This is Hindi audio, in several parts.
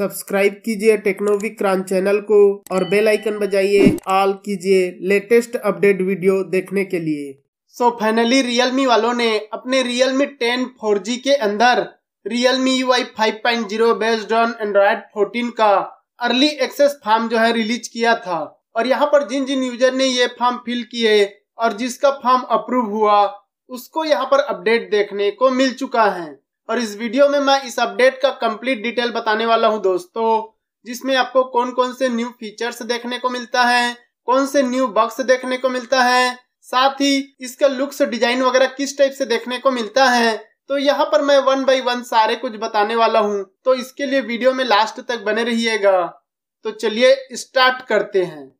सब्सक्राइब कीजिए टेक्नोविक क्रांच चैनल को और बेल आइकन बजाइए ऑल कीजिए लेटेस्ट अपडेट वीडियो देखने के लिए सो फाइनली रियलमी वालों ने अपने रियलमी टेन फोर के अंदर Realme you I five point zero based on Android fourteen का अर्ली एक्सेस फॉर्म जो है रिलीज किया था और यहाँ पर जिन जिन यूजर ने ये फॉर्म फिल किए और जिसका फॉर्म अप्रूव हुआ उसको यहाँ पर अपडेट देखने को मिल चुका है और इस वीडियो में मैं इस अपडेट का कंप्लीट डिटेल बताने वाला हूं दोस्तों जिसमें आपको कौन कौन से न्यू फीचर्स देखने को मिलता है कौन से न्यू बक्स देखने को मिलता है साथ ही इसका लुक्स डिजाइन वगैरह किस टाइप से देखने को मिलता है तो यहाँ पर मैं वन बाई वन सारे कुछ बताने वाला हूँ तो इसके लिए वीडियो में लास्ट तक बने रहिएगा तो चलिए स्टार्ट करते हैं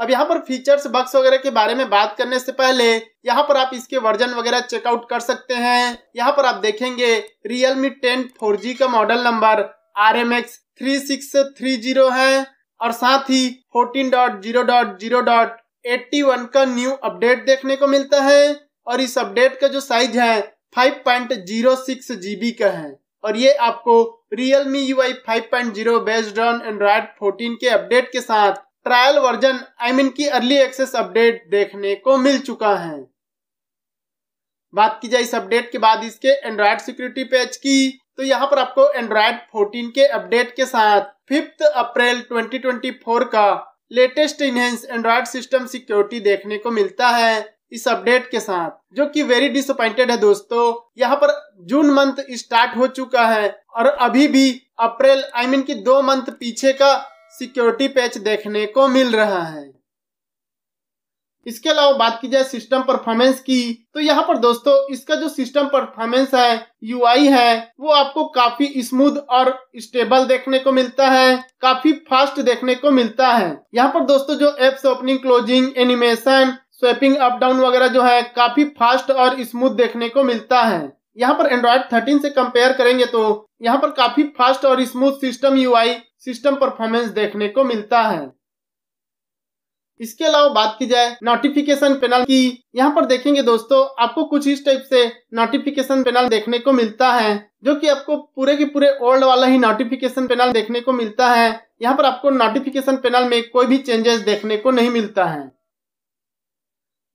अब यहाँ पर फीचर्स बक्स वगैरह के बारे में बात करने से पहले यहाँ पर आप इसके वर्जन वगैरह चेकआउट कर सकते हैं यहाँ पर आप देखेंगे रियलमी टेन फोर जी का model number R M X three six three zero है और साथ ही fourteen dot zero dot zero dot eighty one का न्यू अपडेट देखने को मिलता है और इस अपडेट का जो साइज है five point zero six GB का है और ये आपको Realme you I five point zero based on Android fourteen के अपडेट के साथ trial version I I mean mean की अर्ली एक्सेस अपडेट देखने को मिल चुका है बात की जाए इस अपडेट के बाद इसके एंड्रॉयड सिक्योरिटी पैच की तो यहाँ पर आपको एंड्रॉयड 14 के अपडेट के साथ फिफ्थ अप्रैल 2024 का latest enhance Android system security देखने को मिलता है इस अपडेट के साथ जो कि वेरी डिसअपॉइंटेड है दोस्तों यहाँ पर जून मंथ स्टार्ट हो चुका है और अभी भी April I I mean mean की दो मंथ पीछे का सिक्योरिटी पैच देखने को मिल रहा है इसके अलावा बात की जाए सिस्टम परफॉर्मेंस की तो यहाँ पर दोस्तों इसका जो सिस्टम परफॉर्मेंस है यूआई है वो आपको काफी स्मूथ और स्टेबल देखने को मिलता है काफी फास्ट देखने को मिलता है यहाँ पर दोस्तों जो apps opening closing animation swiping up down वगैरह जो है काफी फास्ट और स्मूथ देखने को मिलता है यहाँ पर एंड्रॉयड 13 से कंपेयर करेंगे तो यहाँ पर काफी फास्ट और smooth system UI system performance देखने को मिलता है इसके अलावा बात की जाए नोटिफिकेशन पैनल की यहाँ पर देखेंगे दोस्तों आपको कुछ इस टाइप से नोटिफिकेशन पैनल देखने को मिलता है जो कि आपको पूरे के पूरे ओल्ड वाला ही नोटिफिकेशन पैनल देखने को मिलता है यहाँ पर आपको नोटिफिकेशन पैनल में कोई भी चेंजेस देखने को नहीं मिलता है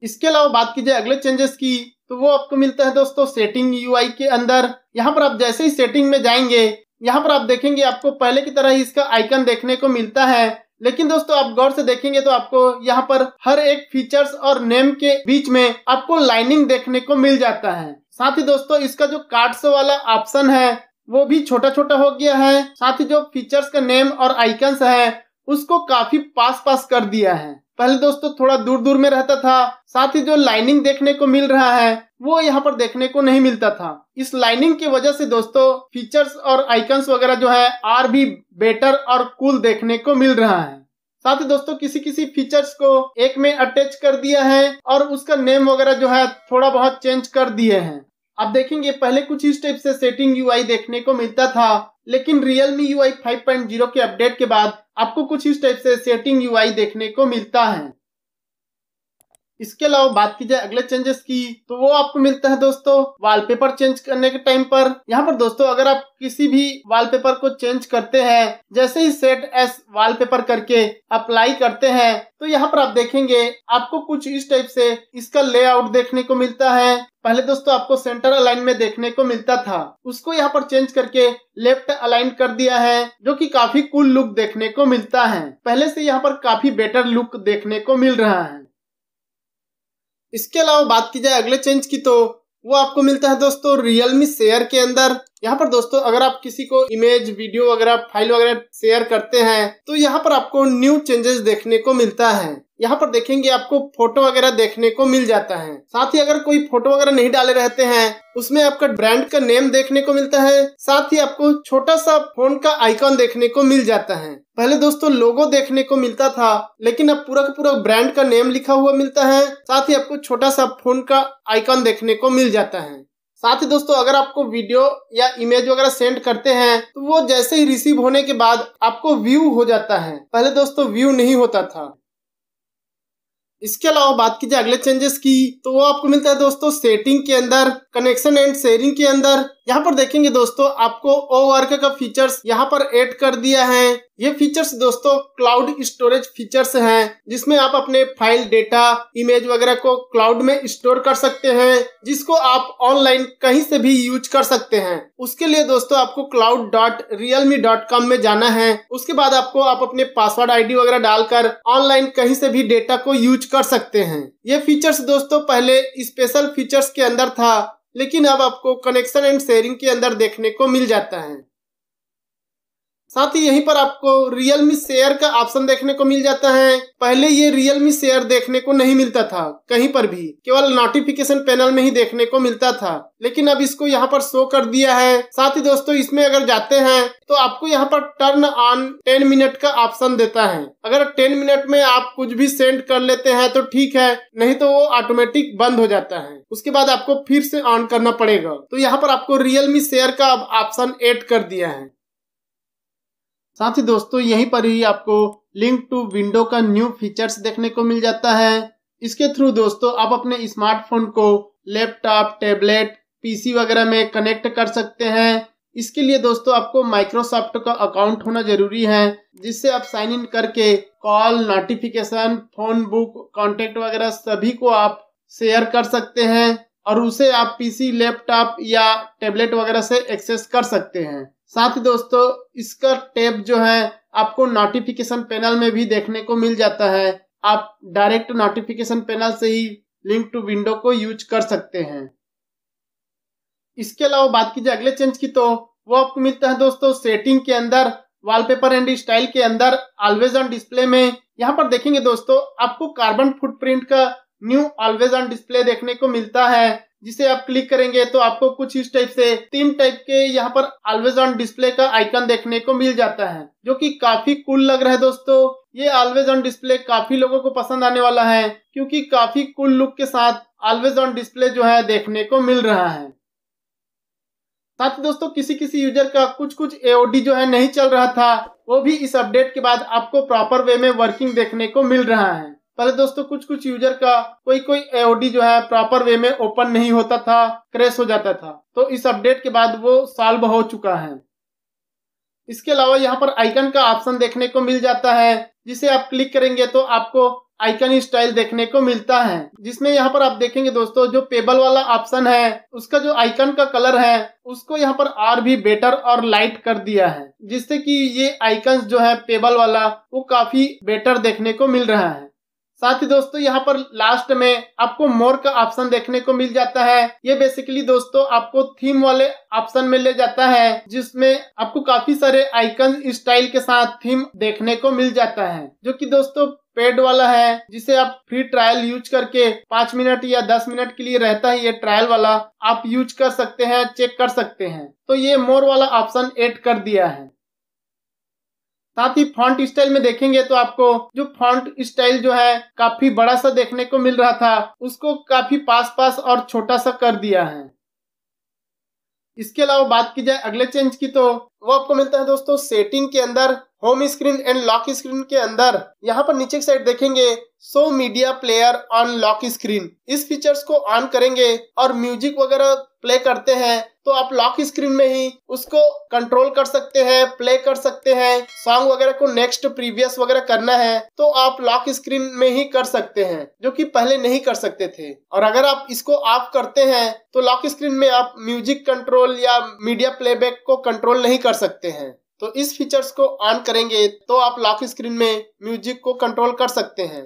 इसके अलावा बात की जाए अगले चेंजेस की तो वो आपको मिलता है दोस्तों सेटिंग यू के अंदर यहाँ पर आप जैसे ही सेटिंग में जाएंगे यहाँ पर आप देखेंगे आपको पहले की तरह ही इसका आइकन देखने को मिलता है लेकिन दोस्तों आप गौर से देखेंगे तो आपको यहाँ पर हर एक फीचर्स और नेम के बीच में आपको लाइनिंग देखने को मिल जाता है साथ ही दोस्तों इसका जो कार्ड्स वाला ऑप्शन है वो भी छोटा छोटा हो गया है साथ ही जो फीचर्स का नेम और आइकन्स है उसको काफी पास पास कर दिया है पहले दोस्तों थोड़ा दूर दूर में रहता था साथ ही जो लाइनिंग देखने को मिल रहा है वो यहाँ पर देखने को नहीं मिलता था इस लाइनिंग की वजह से दोस्तों फीचर्स और आइकन्स वगैरह जो है आर भी बेटर और कूल देखने को मिल रहा है साथ ही दोस्तों किसी किसी फीचर्स को एक में अटैच कर दिया है और उसका नेम वगैरह जो है थोड़ा बहुत चेंज कर दिए हैं आप देखेंगे पहले कुछ इस टाइप से सेटिंग यूआई देखने को मिलता था लेकिन Realme UI यू आई के अपडेट के बाद आपको कुछ इस टाइप से सेटिंग यूआई देखने को मिलता है इसके अलावा बात की जाए अगले चेंजेस की तो वो आपको मिलता है दोस्तों वॉलपेपर चेंज करने के टाइम पर यहाँ पर दोस्तों अगर आप किसी भी वॉलपेपर को चेंज करते हैं जैसे ही सेट एस वॉलपेपर करके अप्लाई करते हैं तो यहाँ पर आप देखेंगे आपको कुछ इस टाइप से इसका लेआउट देखने को मिलता है पहले दोस्तों आपको सेंटर अलाइन में देखने को मिलता था उसको यहाँ पर चेंज करके लेफ्ट अलाइन कर दिया है जो कि काफी कूल लुक देखने को मिलता है पहले से यहाँ पर काफी बेटर लुक देखने को मिल रहा है इसके अलावा बात की जाए अगले चेंज की तो वो आपको मिलता है दोस्तों रियलमी शेयर के अंदर यहाँ पर दोस्तों अगर आप किसी को इमेज वीडियो वगैरह फाइल वगैरह शेयर करते हैं तो यहाँ पर आपको न्यू चेंजेस देखने को मिलता है यहाँ पर देखेंगे आपको फोटो वगैरह देखने को मिल जाता है साथ ही अगर कोई फोटो वगैरह नहीं डाले रहते हैं उसमें आपका ब्रांड का नेम देखने को मिलता है साथ ही आपको छोटा सा फोन का आइकॉन देखने को मिल जाता है पहले दोस्तों लोगो देखने को मिलता था लेकिन अब पूरा का पूरा ब्रांड का नेम लिखा हुआ मिलता है साथ ही आपको छोटा सा फोन का आइकॉन देखने को मिल जाता है साथ ही दोस्तों अगर आपको वीडियो या इमेज वगैरह सेंड करते हैं तो वो जैसे ही रिसीव होने के बाद आपको व्यू हो जाता है पहले दोस्तों व्यू नहीं होता था इसके अलावा बात की जाए अगले चेंजेस की तो वो आपको मिलता है दोस्तों सेटिंग के अंदर कनेक्शन एंड शेयरिंग के अंदर यहाँ पर देखेंगे दोस्तों आपको ओ वर्क का फीचर्स यहाँ पर ऐड कर दिया है ये फीचर्स दोस्तों क्लाउड स्टोरेज फीचर्स हैं जिसमें आप अपने फाइल डेटा इमेज वगैरह को क्लाउड में स्टोर कर सकते हैं जिसको आप ऑनलाइन कहीं से भी यूज कर सकते हैं उसके लिए दोस्तों आपको cloud dot Realme dot com में जाना है उसके बाद आपको आप अपने पासवर्ड आईडी वगैरह डालकर ऑनलाइन कहीं से भी डेटा को यूज कर सकते हैं ये फीचर्स दोस्तों पहले स्पेशल फीचर्स के अंदर था लेकिन अब आपको कनेक्शन एंड शेयरिंग के अंदर देखने को मिल जाता है साथ ही यहीं पर आपको मी शेयर का ऑप्शन देखने को मिल जाता है पहले ये मी शेयर देखने को नहीं मिलता था कहीं पर भी केवल नोटिफिकेशन पैनल में ही देखने को मिलता था लेकिन अब इसको यहाँ पर शो कर दिया है साथ ही दोस्तों इसमें अगर जाते हैं तो आपको यहाँ पर टर्न ऑन टेन मिनट का ऑप्शन देता है अगर टेन मिनट में आप कुछ भी सेंड कर लेते हैं तो ठीक है नहीं तो वो ऑटोमेटिक बंद हो जाता है उसके बाद आपको फिर से ऑन करना पड़ेगा तो यहाँ पर आपको रियलमी शेयर का ऑप्शन एड कर दिया है साथ ही दोस्तों यहीं पर ही आपको लिंक टू विंडो का न्यू फीचर्स देखने को मिल जाता है इसके थ्रू दोस्तों आप अपने स्मार्टफोन को लैपटॉप टेबलेट पीसी वगैरह में कनेक्ट कर सकते हैं इसके लिए दोस्तों आपको माइक्रोसॉफ्ट का अकाउंट होना जरूरी है जिससे आप साइन इन करके call notification phone book contact वगैरह सभी को आप शेयर कर सकते हैं और उसे आप पीसी लैपटॉप या टेबलेट वगैरह से एक्सेस कर सकते हैं साथ ही दोस्तों इसका टैब जो है आपको नोटिफिकेशन पैनल में भी देखने को मिल जाता है आप डायरेक्ट नोटिफिकेशन पैनल से ही लिंक टू विंडो को यूज कर सकते हैं इसके अलावा बात कीजिए अगले चेंज की तो वो आपको मिलता है दोस्तों सेटिंग के अंदर वॉलपेपर एंड स्टाइल के अंदर ऑलवेज ऑन डिस्प्ले में यहाँ पर देखेंगे दोस्तों आपको कार्बन फुटप्रिंट का न्यू ऑलवेज ऑन डिस्प्ले देखने को मिलता है जिसे आप क्लिक करेंगे तो आपको कुछ इस टाइप से तीन टाइप के यहाँ पर ऑलवेज ऑन डिस्प्ले का आइकन देखने को मिल जाता है जो कि काफी कूल लग रहा है दोस्तों ये ऑलवेज ऑन डिस्प्ले काफी लोगों को पसंद आने वाला है क्योंकि काफी कूल लुक के साथ ऑलवेज ऑन डिस्प्ले जो है देखने को मिल रहा है साथ ही दोस्तों किसी किसी यूजर का कुछ कुछ एओडी जो है नहीं चल रहा था वो भी इस अपडेट के बाद आपको प्रॉपर वे में वर्किंग देखने को मिल रहा है पहले दोस्तों कुछ कुछ यूजर का कोई कोई एओडी जो है प्रॉपर वे में ओपन नहीं होता था क्रेश हो जाता था तो इस अपडेट के बाद वो सॉल्व हो चुका है इसके अलावा यहाँ पर आइकन का ऑप्शन देखने को मिल जाता है जिसे आप क्लिक करेंगे तो आपको आइकन स्टाइल देखने को मिलता है जिसमें यहाँ पर आप देखेंगे दोस्तों जो पेबल वाला ऑप्शन है उसका जो आइकन का कलर है उसको यहाँ पर और भी बेटर और लाइट कर दिया है जिससे कि ये आइकन जो है पेबल वाला वो काफी बेटर देखने को मिल रहा है साथ ही दोस्तों यहाँ पर लास्ट में आपको मोर का ऑप्शन देखने को मिल जाता है ये बेसिकली दोस्तों आपको थीम वाले ऑप्शन में ले जाता है जिसमें आपको काफी सारे आइकन स्टाइल के साथ थीम देखने को मिल जाता है जो कि दोस्तों पेड वाला है जिसे आप फ्री ट्रायल यूज करके पांच मिनट या दस मिनट के लिए रहता है ये ट्रायल वाला आप यूज कर सकते हैं चेक कर सकते हैं तो ये मोर वाला ऑप्शन एड कर दिया है साथ ही फॉन्ट स्टाइल में देखेंगे तो आपको जो फॉन्ट स्टाइल जो है काफी बड़ा सा देखने को मिल रहा था उसको काफी पास पास और छोटा सा कर दिया है इसके अलावा बात की जाए अगले चेंज की तो वो आपको मिलता है दोस्तों सेटिंग के अंदर home screen and lock screen के अंदर यहाँ पर नीचे की साइड देखेंगे show media player on lock screen इस फीचर्स को ऑन करेंगे और म्यूजिक वगैरह प्ले करते हैं तो आप लॉक स्क्रीन में ही उसको कंट्रोल कर सकते हैं प्ले कर सकते हैं सॉन्ग वगैरह को नेक्स्ट प्रीवियस वगैरह करना है तो आप लॉक स्क्रीन में ही कर सकते हैं जो कि पहले नहीं कर सकते थे और अगर आप इसको ऑफ करते हैं तो लॉक स्क्रीन में आप म्यूजिक कंट्रोल या मीडिया प्लेबैक को कंट्रोल नहीं कर सकते हैं तो इस फीचर्स को ऑन करेंगे तो आप लॉक स्क्रीन में म्यूजिक को कंट्रोल कर सकते हैं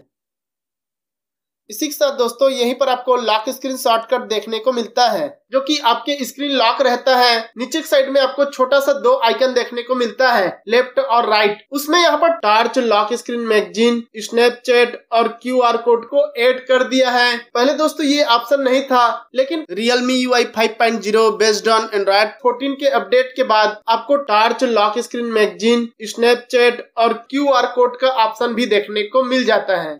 इसी के साथ दोस्तों यहीं पर आपको लॉक स्क्रीन शॉर्टकट देखने को मिलता है जो कि आपके स्क्रीन लॉक रहता है नीचे साइड में आपको छोटा सा दो आइकन देखने को मिलता है लेफ्ट और राइट उसमें यहाँ पर torch lock screen magazine Snapchat और क्यू आर कोड को एड कर दिया है पहले दोस्तों ये ऑप्शन नहीं था लेकिन Realme you I five point zero based on Android fourteen के अपडेट के बाद आपको torch lock screen magazine Snapchat और क्यू आर कोड का ऑप्शन भी देखने को मिल जाता है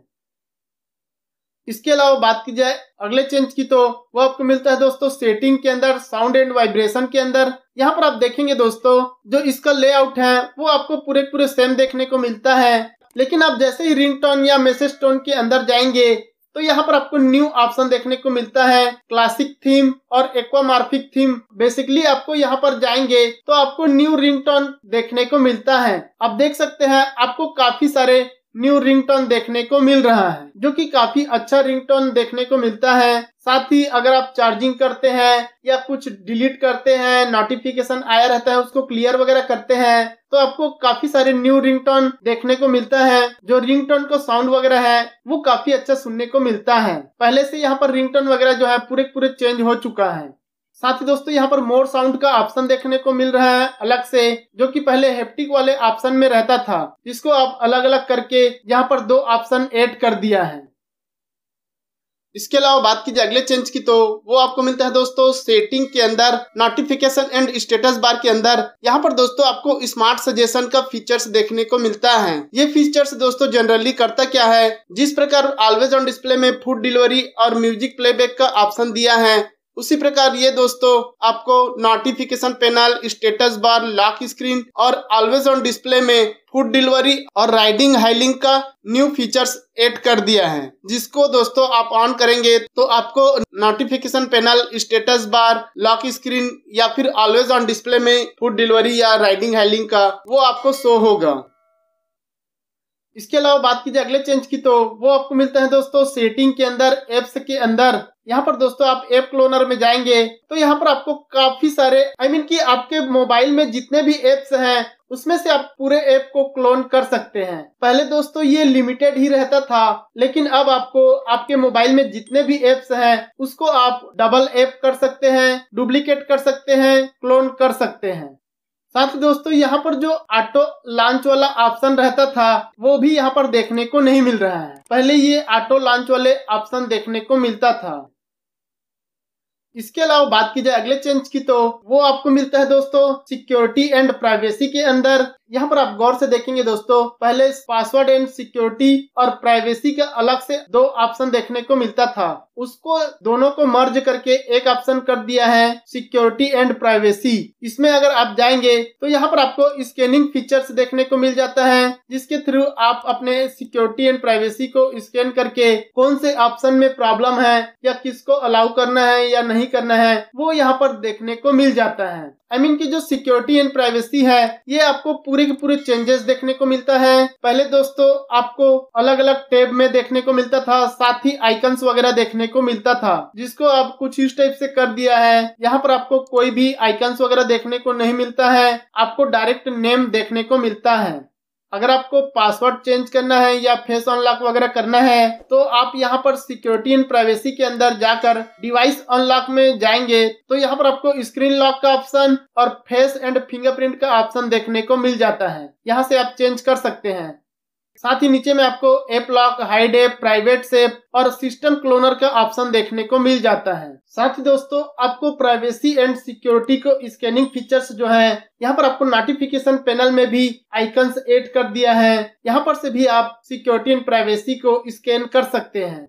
इसके अलावा बात की जाए अगले चेंज की तो वो आपको मिलता है दोस्तों सेटिंग के अंदर साउंड एंड वाइब्रेशन के अंदर यहाँ पर आप देखेंगे दोस्तों जो इसका लेआउट है वो आपको पूरे पूरे सेम देखने को मिलता है लेकिन आप जैसे ही रिंगटोन या मैसेज टोन के अंदर जाएंगे तो यहाँ पर आपको न्यू ऑप्शन देखने को मिलता है क्लासिक थीम और एक्वामार्फिक थीम बेसिकली आपको यहाँ पर जाएंगे तो आपको न्यू रिंगटोन देखने को मिलता है आप देख सकते हैं आपको काफी सारे न्यू रिंगटोन देखने को मिल रहा है जो कि काफी अच्छा रिंगटोन देखने को मिलता है साथ ही अगर आप चार्जिंग करते हैं या कुछ डिलीट करते हैं नोटिफिकेशन आया रहता है उसको क्लियर वगैरह करते हैं तो आपको काफी सारे न्यू रिंगटोन देखने को मिलता है जो रिंगटोन को साउंड वगैरह है वो काफी अच्छा सुनने को मिलता है पहले से यहाँ पर रिंगटोन वगैरह जो है पूरे पूरे चेंज हो चुका है साथ ही दोस्तों यहाँ पर मोर साउंड का ऑप्शन देखने को मिल रहा है अलग से जो कि पहले हेप्टिक वाले ऑप्शन में रहता था इसको आप अलग अलग करके यहाँ पर दो ऑप्शन ऐड कर दिया है इसके अलावा बात की जाए अगले चेंज की तो वो आपको मिलता है दोस्तों सेटिंग के अंदर नोटिफिकेशन एंड स्टेटस बार के अंदर यहाँ पर दोस्तों आपको स्मार्ट सजेशन का फीचर्स देखने को मिलता है ये फीचर्स दोस्तों जनरली करता क्या है जिस प्रकार ऑलवेज ऑन डिस्प्ले में फूड डिलीवरी और म्यूजिक प्लेबैक का ऑप्शन दिया है उसी प्रकार ये दोस्तों आपको notification panel status bar lock screen और ऑलवेज ऑन डिस्प्ले में फूड डिलीवरी और राइडिंग हाइलिंग का न्यू फीचर्स ऐड कर दिया है जिसको दोस्तों आप ऑन करेंगे तो आपको notification panel status bar lock screen या फिर ऑलवेज ऑन डिस्प्ले में फूड डिलीवरी या राइडिंग हाइलिंग का वो आपको शो होगा इसके अलावा बात कीजिए अगले चेंज की तो वो आपको मिलते हैं दोस्तों सेटिंग के अंदर एप्स के अंदर यहाँ पर दोस्तों आप एप क्लोनर में जाएंगे तो यहाँ पर आपको काफी सारे आई I मीन mean कि आपके मोबाइल में जितने भी एप्स हैं उसमें से आप पूरे ऐप को क्लोन कर सकते हैं पहले दोस्तों ये लिमिटेड ही रहता था लेकिन अब आपको आपके मोबाइल में जितने भी एप्स हैं उसको आप डबल ऐप कर सकते हैं डुप्लीकेट कर सकते हैं क्लोन कर सकते हैं साथ दोस्तों यहाँ पर जो ऑटो लॉन्च वाला ऑप्शन रहता था वो भी यहाँ पर देखने को नहीं मिल रहा है पहले ये ऑटो लॉन्च वाले ऑप्शन देखने को मिलता था इसके अलावा बात की जाए अगले चेंज की तो वो आपको मिलता है दोस्तों सिक्योरिटी एंड प्राइवेसी के अंदर यहाँ पर आप गौर से देखेंगे दोस्तों पहले पासवर्ड एंड सिक्योरिटी और प्राइवेसी के अलग से दो ऑप्शन देखने को मिलता था उसको दोनों को मर्ज करके एक ऑप्शन कर दिया है सिक्योरिटी एंड प्राइवेसी इसमें अगर आप जाएंगे तो यहाँ पर आपको स्कैनिंग फीचर्स देखने को मिल जाता है जिसके थ्रू आप अपने सिक्योरिटी एंड प्राइवेसी को स्कैन करके कौन से ऑप्शन में प्रॉब्लम है या किसको अलाउ करना है या नहीं करना है वो यहाँ पर देखने को मिल जाता है आई I मीन mean की जो सिक्योरिटी एंड प्राइवेसी है ये आपको पूरे पूरे के पूरे चेंजेस देखने को मिलता है पहले दोस्तों आपको अलग अलग टेब में देखने को मिलता था साथ ही आइकन्स वगैरह देखने को मिलता था जिसको अब कुछ इस टाइप से कर दिया है यहाँ पर आपको कोई भी आइकन्स वगैरह देखने को नहीं मिलता है आपको डायरेक्ट नेम देखने को मिलता है अगर आपको पासवर्ड चेंज करना है या फेस अनलॉक वगैरह करना है तो आप यहाँ पर सिक्योरिटी एंड प्राइवेसी के अंदर जाकर डिवाइस अनलॉक में जाएंगे तो यहाँ पर आपको स्क्रीन लॉक का ऑप्शन और फेस एंड फिंगरप्रिंट का ऑप्शन देखने को मिल जाता है यहाँ से आप चेंज कर सकते हैं साथ ही नीचे में आपको app lock hide app private safe और सिस्टम क्लोनर का ऑप्शन देखने को मिल जाता है साथ ही दोस्तों आपको प्राइवेसी एंड सिक्योरिटी को स्कैनिंग फीचर्स जो है यहाँ पर आपको नोटिफिकेशन पैनल में भी आइकन्स ऐड कर दिया है यहाँ पर से भी आप सिक्योरिटी एंड प्राइवेसी को स्कैन कर सकते हैं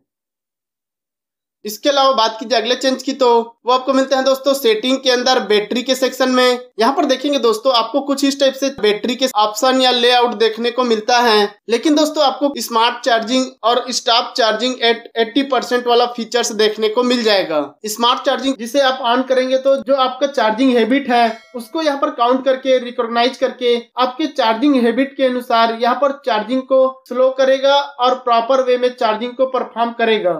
इसके अलावा बात की जाए अगले चेंज की तो वो आपको मिलते हैं दोस्तों सेटिंग के अंदर बैटरी के सेक्शन में यहाँ पर देखेंगे दोस्तों आपको कुछ इस टाइप से बैटरी के ऑप्शन या लेआउट देखने को मिलता है लेकिन दोस्तों आपको स्मार्ट चार्जिंग और stop charging at eighty percent वाला फीचर देखने को मिल जाएगा स्मार्ट चार्जिंग जिसे आप ऑन करेंगे तो जो आपका चार्जिंग हैबिट है उसको यहाँ पर काउंट करके रिकॉग्नाइज करके आपके चार्जिंग हैबिट के अनुसार यहाँ पर चार्जिंग को स्लो करेगा और प्रॉपर वे में चार्जिंग को परफॉर्म करेगा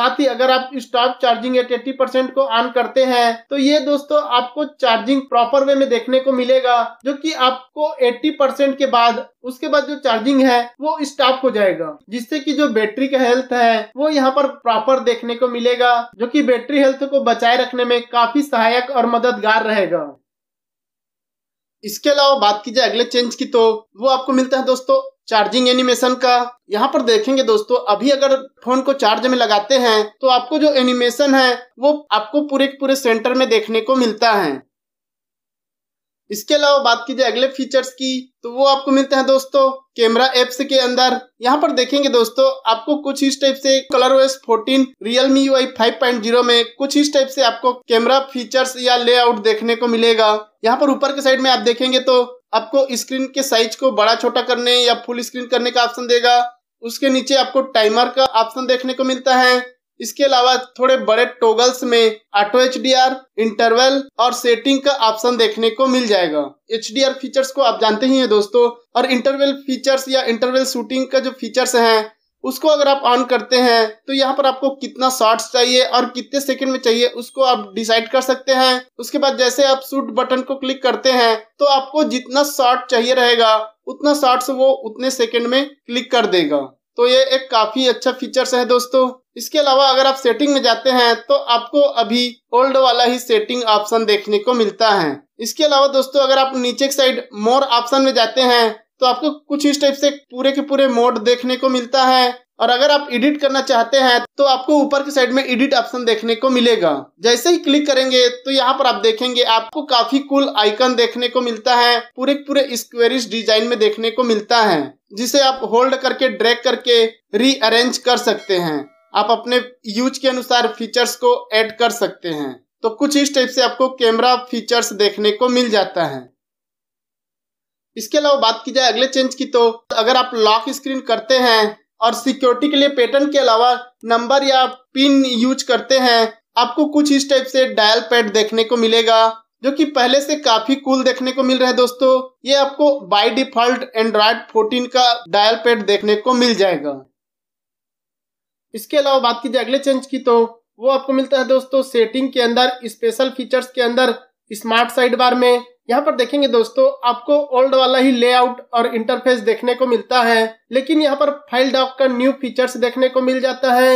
साथ ही अगर आप stop charging at eighty percent को ऑन करते हैं तो ये दोस्तों आपको चार्जिंग प्रॉपर वे में देखने को मिलेगा जो कि आपको 80 परसेंट के बाद उसके बाद जो चार्जिंग है वो स्टॉप हो जाएगा जिससे कि जो बैटरी का हेल्थ है वो यहाँ पर प्रॉपर देखने को मिलेगा जो कि बैटरी हेल्थ को बचाए रखने में काफी सहायक और मददगार रहेगा इसके अलावा बात की जाए अगले चेंज की तो वो आपको मिलता है दोस्तों चार्जिंग एनिमेशन का यहाँ पर देखेंगे दोस्तों अभी अगर फोन को चार्ज में लगाते हैं तो आपको जो एनिमेशन है वो आपको पूरे पूरे सेंटर में देखने को मिलता है इसके अलावा बात की जाए अगले फीचर्स की तो वो आपको मिलते हैं दोस्तों कैमरा एप्स के अंदर यहाँ पर देखेंगे दोस्तों आपको कुछ इस टाइप से Color OS fourteen Realme you आई फाइव में कुछ इस टाइप से आपको कैमरा फीचर्स या लेआउट देखने को मिलेगा यहाँ पर ऊपर के साइड में आप देखेंगे तो आपको स्क्रीन के साइज को बड़ा छोटा करने या फुल स्क्रीन करने का ऑप्शन देगा उसके नीचे आपको टाइमर का ऑप्शन देखने को मिलता है इसके अलावा थोड़े बड़े टोगल्स में auto H D R interval और सेटिंग का ऑप्शन देखने को मिल जाएगा एच डी आर फीचर्स को आप जानते ही हैं दोस्तों और इंटरवल फीचर्स या इंटरवल शूटिंग का जो फीचर्स हैं उसको अगर आप ऑन करते हैं तो यहाँ पर आपको कितना शॉर्ट्स चाहिए और कितने सेकंड में चाहिए उसको आप डिसाइड कर सकते हैं उसके बाद जैसे आप शूट बटन को क्लिक करते हैं तो आपको जितना शॉर्ट चाहिए रहेगा उतना शॉर्ट्स वो उतने सेकंड में क्लिक कर देगा तो ये एक काफी अच्छा फीचर्स है दोस्तों इसके अलावा अगर आप सेटिंग में जाते हैं तो आपको अभी ओल्ड वाला ही सेटिंग ऑप्शन देखने को मिलता है इसके अलावा दोस्तों अगर आप नीचे साइड मोर ऑप्शन में जाते हैं तो आपको कुछ इस टाइप से पूरे के पूरे मोड देखने को मिलता है और अगर आप एडिट करना चाहते हैं तो आपको ऊपर की साइड में एडिट ऑप्शन देखने को मिलेगा जैसे ही क्लिक करेंगे तो यहाँ पर आप देखेंगे आपको काफी कुल आइकन देखने को मिलता है पूरे पूरे स्क्वेरिश डिजाइन में देखने को मिलता है जिसे आप होल्ड करके ड्रैग करके रीअरेंज कर सकते हैं आप अपने यूज के अनुसार फीचर्स को एड कर सकते हैं तो कुछ इस टाइप से आपको कैमरा फीचर्स देखने को मिल जाता है इसके अलावा बात की जाए अगले चेंज की तो अगर आप लॉक स्क्रीन करते हैं और सिक्योरिटी के लिए पेटर्न के अलावा नंबर या पिन यूज करते हैं आपको कुछ इस टाइप से डायल पैड देखने को मिलेगा जो कि पहले से काफी कूल देखने को मिल रहा है दोस्तों ये आपको बाय डिफॉल्ट एंड्रॉयड 14 का डायल पैड देखने को मिल जाएगा इसके अलावा बात की जाए अगले चेंज की तो वो आपको मिलता है दोस्तों सेटिंग के अंदर स्पेशल फीचर्स के अंदर स्मार्ट साइड बार में यहाँ पर देखेंगे दोस्तों आपको ओल्ड वाला ही लेआउट और इंटरफेस देखने को मिलता है लेकिन यहाँ पर फाइल डॉक का न्यू फीचर्स देखने को मिल जाता है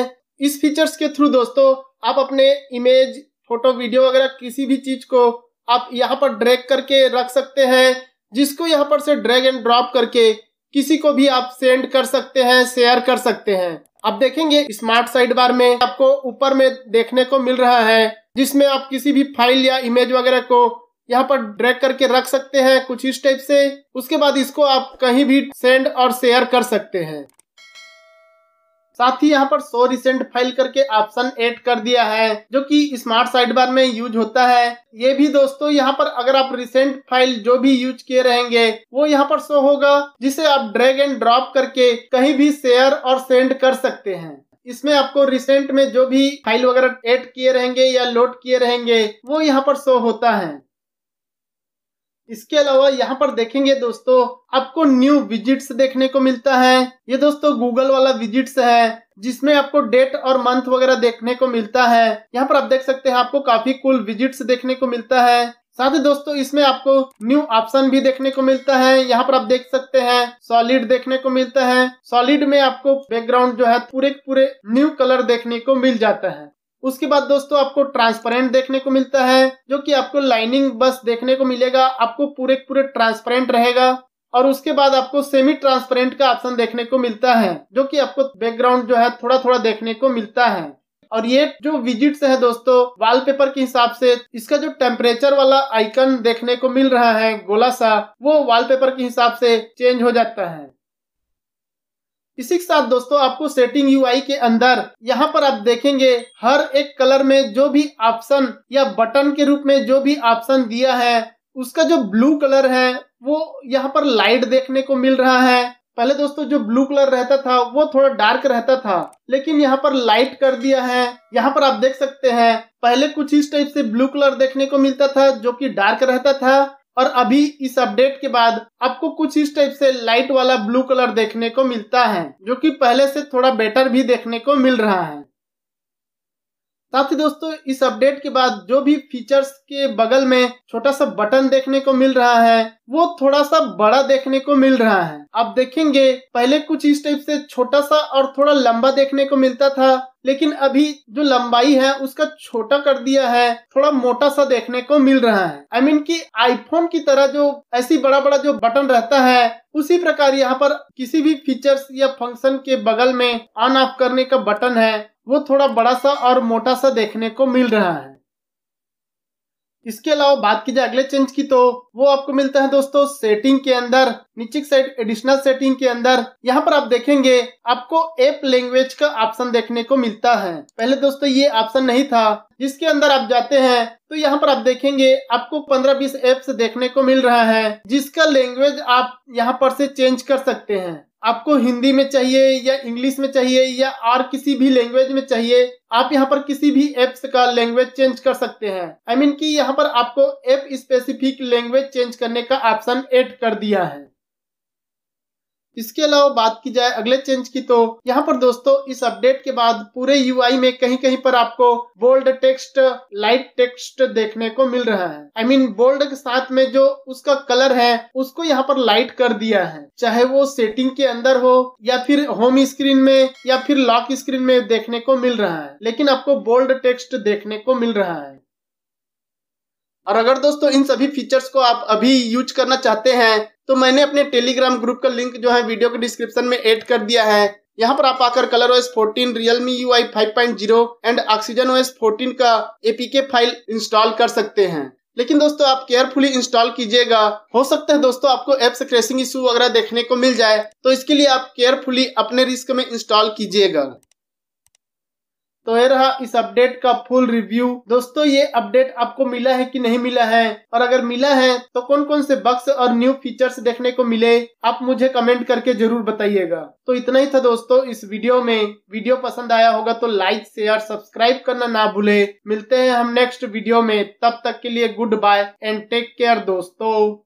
इस फीचर्स के थ्रू दोस्तों आप अपने इमेज फोटो वीडियो वगैरह किसी भी चीज को आप यहाँ पर ड्रैग करके रख सकते हैं जिसको यहाँ पर से ड्रैग एंड ड्रॉप करके किसी को भी आप सेंड कर सकते हैं शेयर कर सकते हैं आप देखेंगे स्मार्ट साइड बार में आपको ऊपर में देखने को मिल रहा है जिसमें आप किसी भी फाइल या इमेज वगैरह को यहाँ पर ड्रैग करके रख सकते हैं कुछ इस टाइप से उसके बाद इसको आप कहीं भी सेंड और शेयर कर सकते हैं साथ ही यहाँ पर सो रिसेंट फाइल करके ऑप्शन ऐड कर दिया है जो कि स्मार्ट साइड बार में यूज होता है ये भी दोस्तों यहाँ पर अगर आप रिसेंट फाइल जो भी यूज किए रहेंगे वो यहाँ पर शो होगा जिसे आप ड्रैग एंड ड्रॉप करके कहीं भी शेयर और सेंड कर सकते हैं इसमें आपको रिसेंट में जो भी फाइल वगैरह ऐड किए रहेंगे या लोड किए रहेंगे वो यहाँ पर शो होता है इसके अलावा यहाँ पर देखेंगे दोस्तों आपको न्यू विजिट्स देखने को मिलता है ये दोस्तों गूगल वाला विजिट्स है जिसमें आपको डेट और मंथ वगैरह देखने को मिलता है यहाँ पर आप देख सकते हैं आपको काफी कुल विजिट्स देखने को मिलता है साथ ही दोस्तों इसमें आपको न्यू ऑप्शन भी देखने को मिलता है यहाँ पर आप देख सकते हैं सॉलिड देखने को मिलता है सॉलिड में आपको बैकग्राउंड जो है पूरे पूरे न्यू कलर देखने को मिल जाता है उसके बाद दोस्तों आपको ट्रांसपेरेंट देखने को मिलता है जो कि आपको लाइनिंग बस देखने को मिलेगा आपको पूरे पूरे ट्रांसपेरेंट रहेगा और उसके बाद आपको सेमी ट्रांसपेरेंट का ऑप्शन देखने को मिलता है जो कि आपको बैकग्राउंड जो है थोड़ा थोड़ा देखने को मिलता है और ये जो विजिट्स है दोस्तों वॉलपेपर के हिसाब से इसका जो टेम्परेचर वाला आइकन देखने को मिल रहा है गोला सा वो वॉलपेपर के हिसाब से चेंज हो जाता है इसी के साथ दोस्तों आपको सेटिंग यूआई के अंदर यहाँ पर आप देखेंगे हर एक कलर में जो भी ऑप्शन या बटन के रूप में जो भी ऑप्शन दिया है उसका जो ब्लू कलर है वो यहाँ पर लाइट देखने को मिल रहा है पहले दोस्तों जो ब्लू कलर रहता था वो थोड़ा डार्क रहता था लेकिन यहाँ पर लाइट कर दिया है यहाँ पर आप देख सकते हैं पहले कुछ इस टाइप से ब्लू कलर देखने को मिलता था जो कि डार्क रहता था और अभी इस अपडेट के बाद आपको कुछ इस टाइप से लाइट वाला ब्लू कलर देखने को मिलता है जो कि पहले से थोड़ा बेटर भी देखने को मिल रहा है साथ ही दोस्तों इस अपडेट के बाद जो भी फीचर्स के बगल में छोटा सा बटन देखने को मिल रहा है वो थोड़ा सा बड़ा देखने को मिल रहा है आप देखेंगे पहले कुछ इस टाइप से छोटा सा और थोड़ा लंबा देखने को मिलता था लेकिन अभी जो लंबाई है उसका छोटा कर दिया है थोड़ा मोटा सा देखने को मिल रहा है आई I मीन mean कि आईफोन की तरह जो ऐसी बड़ा बड़ा जो बटन रहता है उसी प्रकार यहाँ पर किसी भी फीचर्स या फंक्शन के बगल में ऑन ऑफ करने का बटन है वो थोड़ा बड़ा सा और मोटा सा देखने को मिल रहा है इसके अलावा बात की जाए अगले चेंज की तो वो आपको मिलता है दोस्तों सेटिंग के अंदर नीचे साइड एडिशनल सेटिंग के अंदर यहाँ पर आप देखेंगे आपको एप लैंग्वेज का ऑप्शन देखने को मिलता है पहले दोस्तों ये ऑप्शन नहीं था जिसके अंदर आप जाते हैं तो यहाँ पर आप देखेंगे आपको 15-20 एप्स देखने को मिल रहा है जिसका लैंग्वेज आप यहाँ पर से चेंज कर सकते हैं आपको हिंदी में चाहिए या इंग्लिश में चाहिए या और किसी भी लैंग्वेज में चाहिए आप यहाँ पर किसी भी एप्स का लैंग्वेज चेंज कर सकते हैं आई I मीन mean कि यहाँ पर आपको एप स्पेसिफिक लैंग्वेज चेंज करने का ऑप्शन ऐड कर दिया है इसके अलावा बात की जाए अगले चेंज की तो यहाँ पर दोस्तों इस अपडेट के बाद पूरे यूआई में कहीं कहीं पर आपको बोल्ड टेक्स्ट लाइट टेक्स्ट देखने को मिल रहा है I I mean mean, bold के साथ में जो उसका कलर है उसको यहाँ पर लाइट कर दिया है चाहे वो सेटिंग के अंदर हो या फिर होम स्क्रीन में या फिर लॉक स्क्रीन में देखने को मिल रहा है लेकिन आपको बोल्ड टेक्स्ट देखने को मिल रहा है और अगर दोस्तों इन सभी फीचर्स को आप अभी यूज करना चाहते हैं तो मैंने अपने टेलीग्राम ग्रुप का लिंक जो है वीडियो के डिस्क्रिप्शन में एड कर दिया है यहाँ पर आप आकर Color OS fourteen Realme you I five point zero and Oxygen OS fourteen का एपीके फाइल इंस्टॉल कर सकते हैं लेकिन दोस्तों आप केयरफुली इंस्टॉल कीजिएगा हो सकता है दोस्तों आपको एप्स से क्रेशिंग इशू वगैरह देखने को मिल जाए तो इसके लिए आप केयरफुली अपने रिस्क में इंस्टॉल कीजिएगा तो ये रहा इस अपडेट का फुल रिव्यू दोस्तों ये अपडेट आपको मिला है कि नहीं मिला है और अगर मिला है तो कौन कौन से बक्स और न्यू फीचर्स देखने को मिले आप मुझे कमेंट करके जरूर बताइएगा तो इतना ही था दोस्तों इस वीडियो में वीडियो पसंद आया होगा तो लाइक शेयर सब्सक्राइब करना ना भूले मिलते हैं हम नेक्स्ट वीडियो में तब तक के लिए good bye and take care दोस्तों